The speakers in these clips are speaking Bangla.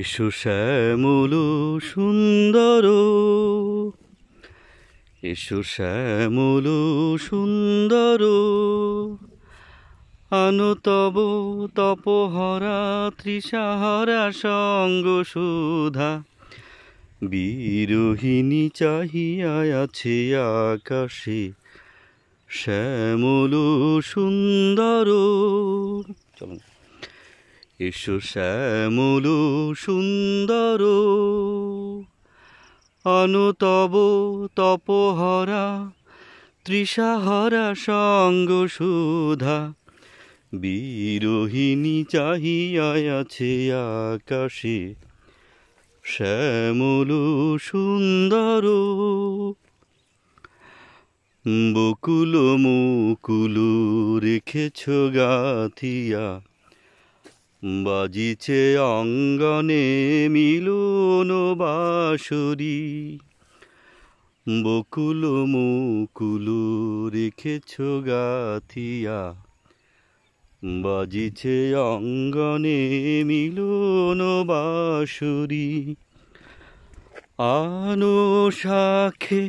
এসো শ্যামল সুন্দর এসো শ্যামল সুন্দর আনো তব তপহরা ত্রিসাহরা সঙ্গ সুধা বিরোহিণী চাহিয়া আছে আকাশে শ্যামল সুন্দর চলুন এসো শ্যামল সুন্দর অনুতব তপহরা তৃষাহরা সঙ্গ সুধা বিরোহিণী চাহিয়ায় আছে আকাশে শ্যামল সুন্দর বকুল মুকুল রেখেছ গাথিয়া বাজিছে অঙ্গনে মিলন বাসুরি বকুল মুকুল রেখেছ গাথিয়া বাজিছে অঙ্গনে মিলন বাসুরি আনো শাখে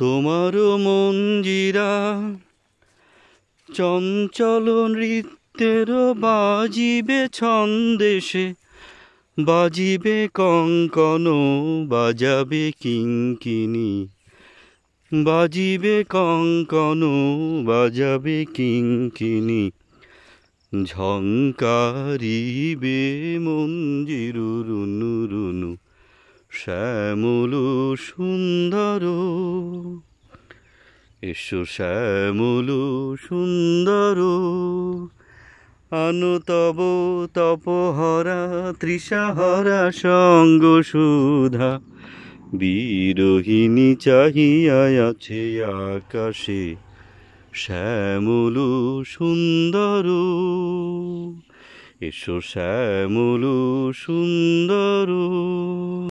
তোমার মঞ্জিরা চঞ্চল নৃত্য তেরো বাজিবে ছন্দেশে বাজিবে কঙ্কন বাজাবে কিঙ্কিনি বাজিবে কঙ্কন বাজাবে কিঙ্কিনি ঝঙ্কারিবে মঞ্জিরু রুনু রুনু শ্যামল সুন্দর এসো শ্যামল সুন্দর অনুতব তপহরা তৃষাহরা সঙ্গ সুধা বিরোহিণী চাহিয়ায় আছে আকাশে শ্যামলু সুন্দর এসো শ্যামলু সুন্দর